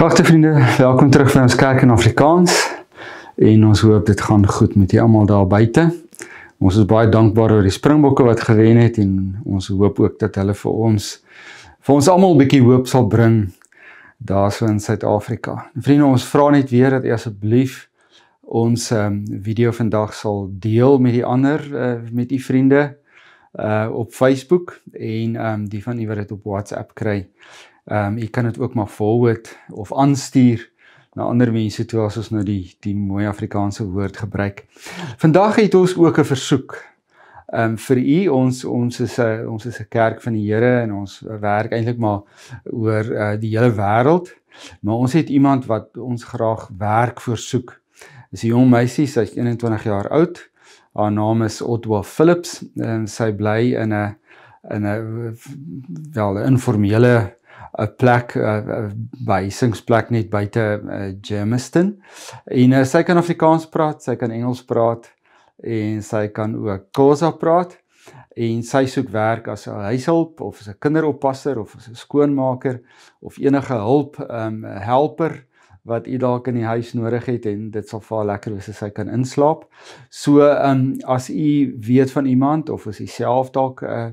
Geagte vriende, welkom terug by ons kerk in Afrikaans. En ons hoop dit gaan goed met julle almal daar buite. Ons is baie dankbaar oor die Springbokke wat gewen het en ons hoop ook dat hulle vir ons vir ons almal 'n bietjie hoop sal bring daarso in Suid-Afrika. Vriende, ons vra net weer dat asseblief ons um, video vandag sal deel met die ander uh, met u vriende uh, op Facebook en um, die van u wat dit op WhatsApp kry. Ehm um, jy kan dit ook maar forward of aanstuur na ander mense toe as ons nou die die mooi Afrikaanse woord gebruik. Vandag het ons ook 'n versoek ehm um, vir u ons ons is 'n ons is 'n kerk van die Here en ons werk eintlik maar oor uh, die hele wêreld. Maar ons het iemand wat ons graag werk voorsoek. Dis 'n jong meisie, sy's 21 jaar oud. Haar naam is Otwa Phillips en sy bly in 'n in 'n wel 'n informele 'n plek eh, eh, by singsplek net buite eh, Germiston. En sy kan Afrikaans praat, sy kan Engels praat en sy kan ook Khoza praat. En sy soek werk as 'n huishulp of as 'n kinderoppasser of as 'n skoonmaker of enige hulp, ehm um, helper wat u dalk in die huis nodig het en dit sal vir haar lekker wees as sy kan inslaap. So, ehm um, as u weet van iemand of as u self dalk 'n uh,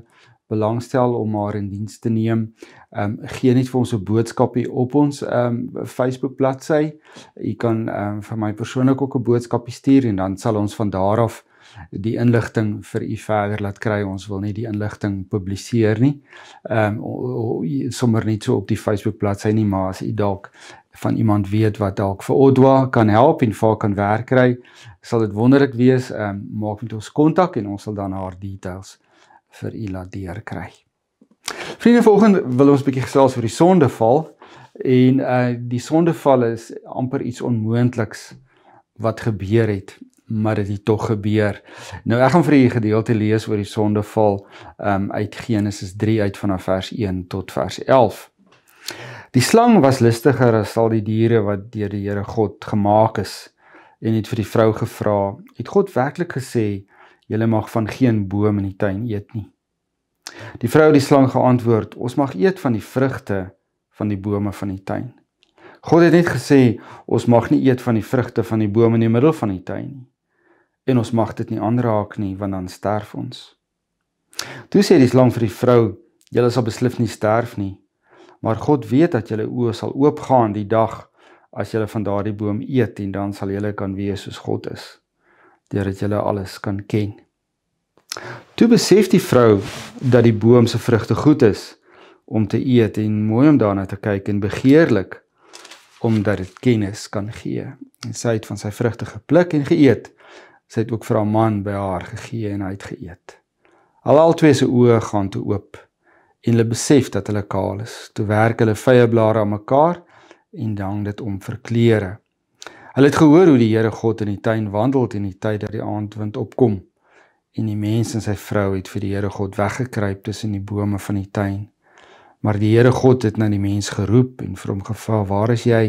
belangstel om haar in diens te neem. Ehm um, gee net vir ons 'n boodskapie op ons ehm um, Facebook bladsy. U kan ehm um, vir my persoonlik ook 'n boodskapie stuur en dan sal ons van daar af die inligting vir u verder laat kry. Ons wil nie die inligting publiseer nie. Ehm um, sommer net so op die Facebook bladsy nie, maar as u dalk van iemand weet wat dalk vir Odwa kan help en vir kan werk kry, sal dit wonderlik wees. Ehm um, maak met ons kontak en ons sal dan haar details vir u laat deurkry. Vriende, vanoggend wil ons 'n bietjie gesels oor die sondeval en uh die sondeval is amper iets onmoontliks wat gebeur het, maar dit het tog gebeur. Nou ek gaan vir u 'n gedeelte lees oor die sondeval um uit Genesis 3 uit vanaf vers 1 tot vers 11. Die slang was lustiger as al die diere wat deur die Here God gemaak is en het vir die vrou gevra: "Het God werklik gesê julle mag van geen boom in die tuin eet nie. Die vrou het die slang geantwoord: Ons mag eet van die vrugte van die bome van die tuin. God het net gesê ons mag nie eet van die vrugte van die bome in die middel van die tuin nie. En ons mag dit nie aanraak nie want dan sterf ons. Toe sê die slang vir die vrou: Julle sal beslis nie sterf nie. Maar God weet dat julle oë sal oopgaan die dag as julle van daardie boom eet en dan sal julle kan wees soos God is deurdat jy alles kan ken. Toe besef die vrou dat die boom se vrugte goed is om te eet en mooi om daarna te kyk en begeerlik omdat dit kennis kan gee. En sy het van sy vrugte gepluk en geëet. Sy het ook vir haar man by haar gegee en hy het geëet. Al albei se oë gaan toe oop en hulle besef dat hulle kaal is. Toe werk hulle vye blare aan mekaar en dan dit om verklere. Hulle het gehoor hoe die Here God in die tuin wandel in die tyd dat die aandwind opkom en die mens en sy vrou het vir die Here God weggekruip tussen die bome van die tuin. Maar die Here God het na die mens geroep en vir hom gevra: "Waar is jy?"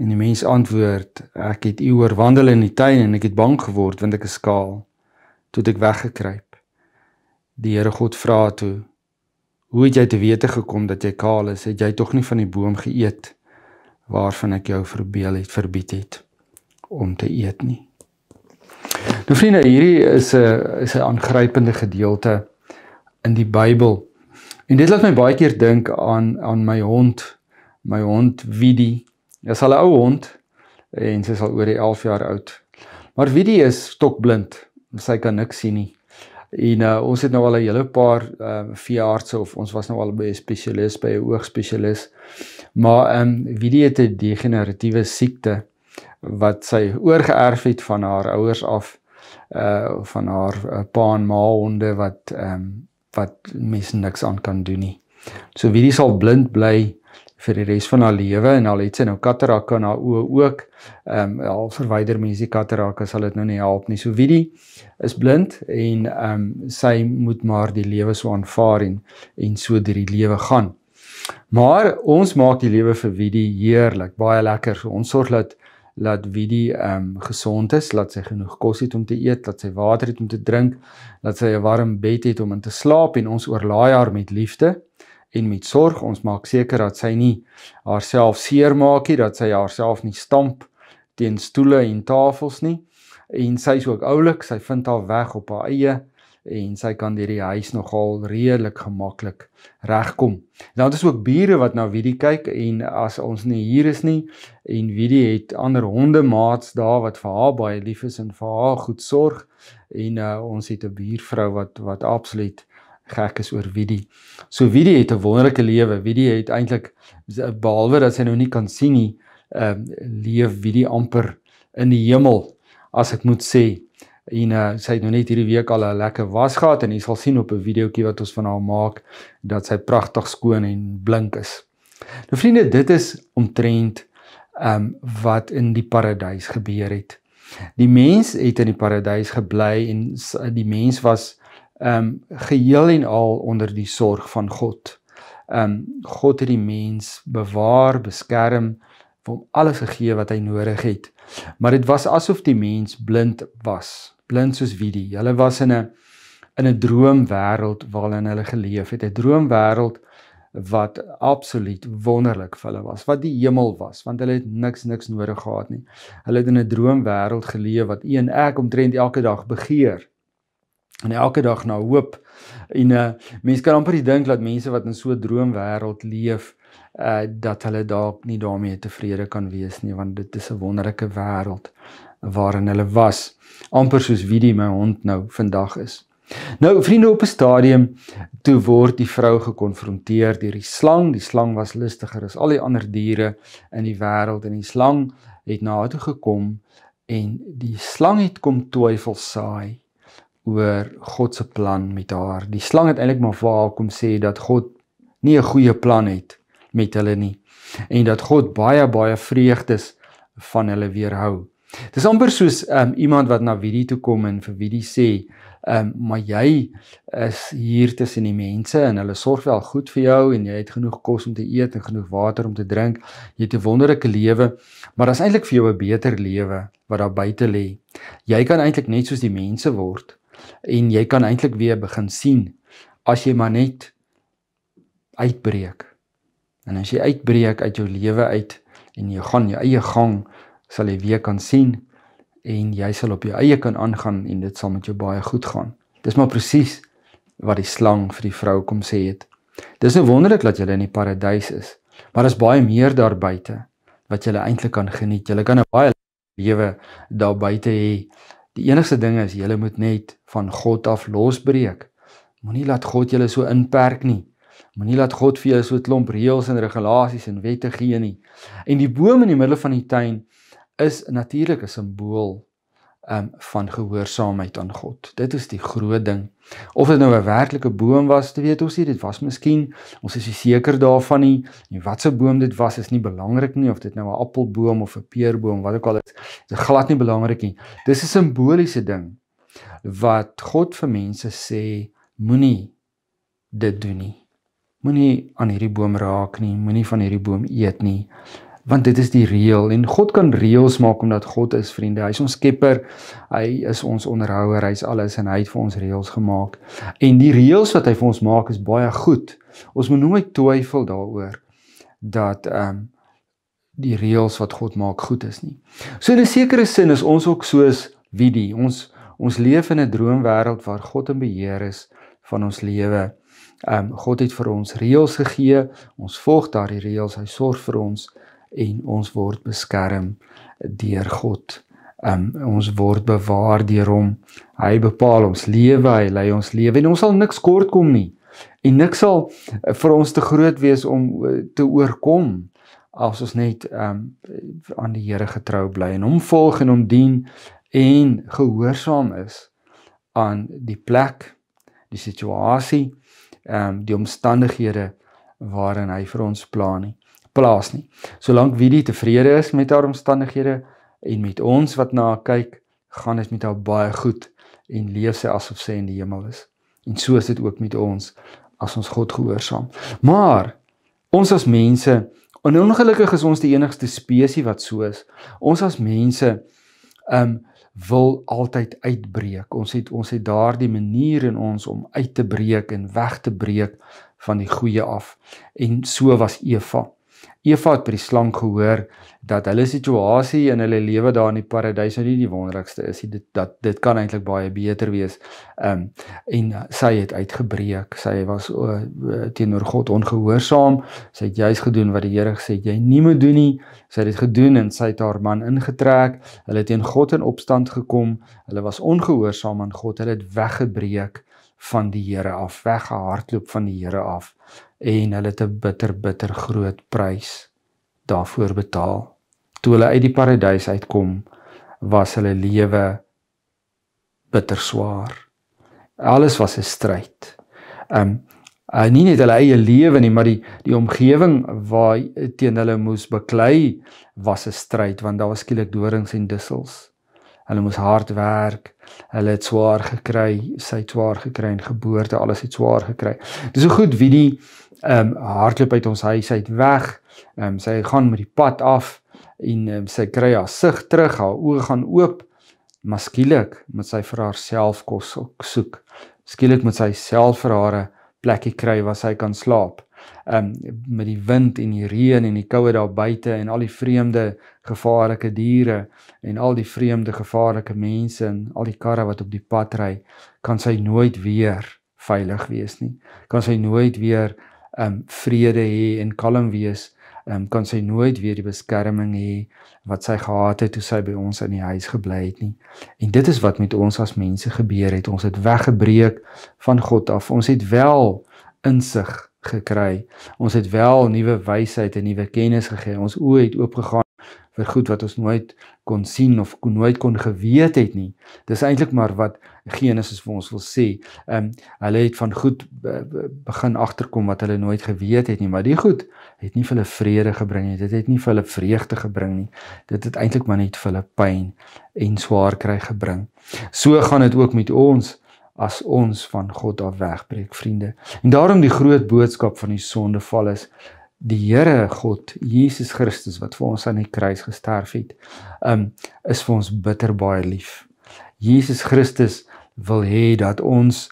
En die mens antwoord: "Ek het u oor wandel in die tuin en ek het bang geword want ek is skaal toe ek weggekruip." Die Here God vra toe: "Hoe het jy te wete gekom dat jy kaal is? Het jy tog nie van die boom geëet nie?" waarvan ek jou verbeel het verbied het om te eet nie. Nou vriende, hierdie is 'n is 'n aangrypende gedeelte in die Bybel. En dit laat my baie keer dink aan aan my hond, my hond Widi. Hy's al 'n ou hond en sy is al oor die 11 jaar oud. Maar Widi is stokblind. Sy kan niks sien nie. En nou uh, ons het nou al 'n hele paar ehm um, veeartse of ons was nou al by 'n spesialis by 'n oogspesialis. Maar ehm um, wie dit 'n degeneratiewe siekte wat sy oorgeerf het van haar ouers af eh uh, van haar eh, pa en ma honde wat ehm um, wat mense niks aan kan doen nie. So wie dit sal blind bly eh vir die res van haar lewe en al het sy nou katarak aan haar oë ook. Ehm um, al verwyder mense die katarak, sal dit nou nie help nie. So Widi is blind en ehm um, sy moet maar die lewe so aanvaar en en so deur die lewe gaan. Maar ons maak die lewe vir Widi heerlik, baie lekker. So ons sorg dat laat Widi ehm um, gesond is, laat sy genoeg kos het om te eet, laat sy water het om te drink, laat sy 'n warm bed het om in te slaap en ons oorlaai haar met liefde en met sorg ons maak seker dat sy nie haarself seermaak nie, dat sy haarself nie stamp teen stoele en tafels nie. En sy is ook oulik, sy vind haar weg op haar eie en sy kan deur die huis nogal redelik gemaklik regkom. Nou, Dan is ook bure wat nou wie die kyk en as ons nie hier is nie en wie die het ander honde maats daar wat vir haar baie lief is en vir haar goed sorg en uh, ons het 'n buurvrou wat wat absoluut uh, gek is oor Widi. So Widi het 'n wonderlike lewe. Widi het eintlik behalwe dat sy nou nie kan sien nie, ehm uh, leef Widi amper in die hemel as ek moet sê. En uh, sy het nou net hierdie week al 'n lekker was gehad en jy sal sien op 'n videoetjie wat ons van haar maak dat sy pragtig skoon en blink is. Nou vriende, dit is omtrent ehm um, wat in die paradys gebeur het. Die mens het in die paradys gebly en die mens was ehm um, geheel en al onder die sorg van God. Ehm um, God het die mens bewaar, beskerm, vir hom alles gegee wat hy nodig het. Maar dit was asof die mens blind was, blind soos wie die. Hulle was in 'n in 'n droomwêreld waarin hulle geleef het, 'n droomwêreld wat absoluut wonderlik vir hulle was, wat die hemel was, want hulle het niks niks nodig gehad nie. Hulle het in 'n droomwêreld geleef wat een ek omtrent elke dag begeer en elke dag na hoop en uh, mense kan amper dink dat mense wat in so 'n droomwêreld leef uh, dat hulle dalk nie daarmee tevrede kan wees nie want dit is 'n wonderlike wêreld waarin hulle was amper soos wie die my hond nou vandag is nou vriende op 'n stadium toe word die vrou gekonfronteer deur die slang die slang was lustiger as al die ander diere in die wêreld en die slang het na toe gekom en die slang het kom twyfel saai oor God se plan met haar. Die slang het eintlik maar vir haar kom sê dat God nie 'n goeie plan het met hulle nie en dat God baie baie vreugdes van hulle weerhou. Dis amper soos um, iemand wat na Wiedie toe kom en vir Wiedie sê, um, "Maar jy is hier tussen die mense en hulle sorg wel goed vir jou en jy het genoeg kos om te eet en genoeg water om te drink. Jy het 'n wonderlike lewe, maar daar's eintlik vir jou 'n beter lewe wat daar buite lê. Jy kan eintlik net soos die mense word." en jy kan eintlik weer begin sien as jy maar net uitbreek. En as jy uitbreek uit jou lewe uit en jy gaan jou eie gang, sal jy weer kan sien en jy sal op jou eie kan aangaan en dit sal met jou baie goed gaan. Dis maar presies wat die slang vir die vrou kom sê het. Dis nou wonderlik dat jy in die paradys is, maar daar's baie meer daar buite wat jy eintlik kan geniet. Jy kan 'n baie lewe daar buite hê. Die enigste ding is jy moet net van God af losbreek. Moenie laat God julle so inperk nie. Moenie laat God vir julle so 'n klomp reëls en regulasies en wette gee nie. En die boom in die middel van die tuin is natuurlik 'n simbool um, van gehoorsaamheid aan God. Dit is die groot ding. Of dit nou 'n werklike boom was, te weet ons nie, dit was miskien, ons is nie seker daarvan nie. En wat se boom dit was is nie belangrik nie of dit nou 'n appelboom of 'n peerboom, wat ook al is, dit is glad nie belangrik nie. Dis 'n simboliese ding wat God vir mense sê moenie dit doen nie. Moenie aan hierdie boom raak nie, moenie van hierdie boom eet nie want dit is die reël en God kan reëls maak omdat God is vriende. Hy is ons skepper. Hy is ons onderhouer. Hy's alles en hy het vir ons reëls gemaak. En die reëls wat hy vir ons maak is baie goed. Ons moet nooit twyfel daaroor dat ehm um, die reëls wat God maak goed is nie. So in 'n sekere sin is ons ook soos wie die ons ons leef in 'n droomwêreld waar God in beheer is van ons lewe. Ehm um, God het vir ons reëls gegee. Ons volg daardie reëls. Hy sorg vir ons en ons word beskerm deur God. Um ons word bewaar deur hom. Hy bepaal ons lewe, hy lei ons lewe en ons sal niks kort kom nie. En niks sal eh, vir ons te groot wees om eh, te oorkom as ons net um aan die Here getrou bly en hom volg en hom dien en gehoorsaam is aan die plek, die situasie, ehm um, die omstandighede waarin hy vir ons plan nie plaas nie. Solank Widi tevrede is met haar omstandighede en met ons wat na haar kyk, gaan dit met haar baie goed en leef sy asof sy in die hemel is. En so is dit ook met ons as ons God gehoorsaam. Maar ons as mense, en ongelukkig is ons die enigste spesies wat so is. Ons as mense um wil altyd uitbreek. Ons het ons het daardie manier in ons om uit te breek en weg te breek van die goeie af. En so was Eva. Eva het by die slang gehoor dat hulle situasie in hulle lewe daar in die paradys nou nie die wonderlikste is nie. Dit dat dit kan eintlik baie beter wees. Ehm um, en sy het uitgebreek. Sy was oh, teenoor God ongehoorsaam. Sy het juis gedoen wat die Here gesê jy nie moet doen nie. Sy het dit gedoen en sy het haar man ingetrek. Hulle het teen God in opstand gekom. Hulle was ongehoorsaam aan God. Hulle het weggebreek van die Here af, weggehardloop van die Here af en hulle te bitter bitter groot prys daarvoor betaal. Toe hulle uit die paradys uitkom, was hulle lewe bitter swaar. Alles was 'n stryd. Um ehm, en eh, nie net hulle eie lewe nie, maar die die omgewing waar eh, teen hulle moes beklei was 'n stryd want daar was skielik dorings en dussels. Hulle moes hard werk. Hulle het swaar gekry, sy swaar gekry en geboorte, alles het swaar gekry. Dis so goed wie die ehm um, hardloop uit ons huis uit weg. Ehm um, sy gaan met die pad af en um, sy kry haar sig terug, haar oë gaan oop. Maskielik moet sy vir haarself kos soek. Skielik moet sy self vir haar 'n plekkie kry waar sy kan slaap. Ehm um, met die wind en die reën en die koue daar buite en al die vreemde gevaarlike diere en al die vreemde gevaarlike mense en al die karre wat op die pad ry, kan sy nooit weer veilig wees nie. Kan sy nooit weer um vrede hê en kalm wees, um kan sy nooit weer die beskerming hê wat sy gehad het toe sy by ons in die huis gebly het nie. En dit is wat met ons as mense gebeur het. Ons het weggebreek van God af. Ons het wel insig gekry. Ons het wel nuwe wysheid en nuwe kennis gekry. Ons oë het oopgegaan vir goed wat ons nooit kon sien of kon nooit kon geweet het nie. Dis eintlik maar wat Genesis vir ons wil sê. Ehm um, hulle het van goed begin agterkom wat hulle nooit geweet het nie, maar die goed het nie vir hulle vrede gebring nie. Dit het nie vir hulle vreugde gebring nie. Dit het eintlik maar net vir hulle pyn en swaar kry gebring. So gaan dit ook met ons as ons van God af wegbreek, vriende. En daarom die groot boodskap van die sondeval is die Here God Jesus Christus wat vir ons aan die kruis gesterf het, um is vir ons bitter baie lief. Jesus Christus wil hê dat ons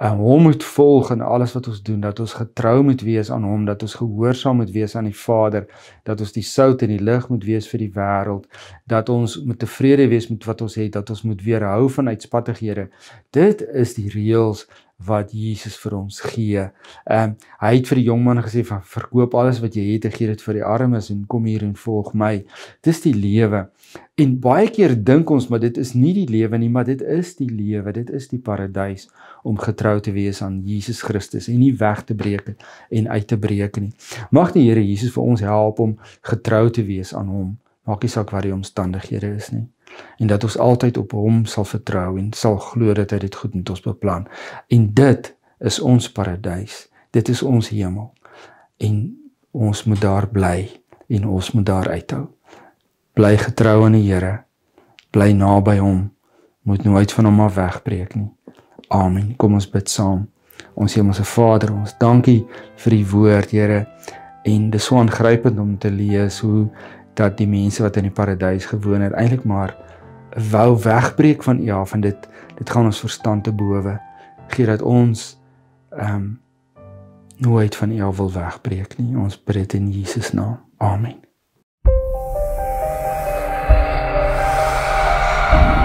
uh, hom moet volg in alles wat ons doen, dat ons getrou moet wees aan hom, dat ons gehoorsaam moet wees aan die Vader, dat ons die sout en die lig moet wees vir die wêreld, dat ons moet tevrede wees met wat ons het, dat ons moet weerhou van uitspattighede. Dit is die reëls wat Jesus vir ons gee. Ehm um, hy het vir die jong man gesê van verkoop alles wat jy het en gee dit vir die armes en kom hier en volg my. Dis die lewe. En baie keer dink ons maar dit is nie die lewe nie, maar dit is die lewe. Dit is die paradys om getrou te wees aan Jesus Christus en nie weg te breek en uit te breek nie. Mag die Here Jesus vir ons help om getrou te wees aan hom, maakie saak wat die omstandighede is nie en dat ons altyd op hom sal vertrou en sal glo dat hy dit goed met ons beplan. En dit is ons paradys. Dit is ons hemel. En ons moet daar bly en ons moet daar uithou. Bly getrou aan die Here. Bly naby hom. Moet nooit van hom af wegbreek nie. Amen. Kom ons bid saam. Ons hemelse Vader, ons dankie vir u woord, Here. En dis so aangrypend om te lees hoe dat die mense wat in die paradys gewoon het er eintlik maar wou wegbreek van ja van dit dit gaan ons verstand te bowe gee dat ons ehm um, nooit van U wil wegbreek nie ons bid in Jesus naam amen Thank you.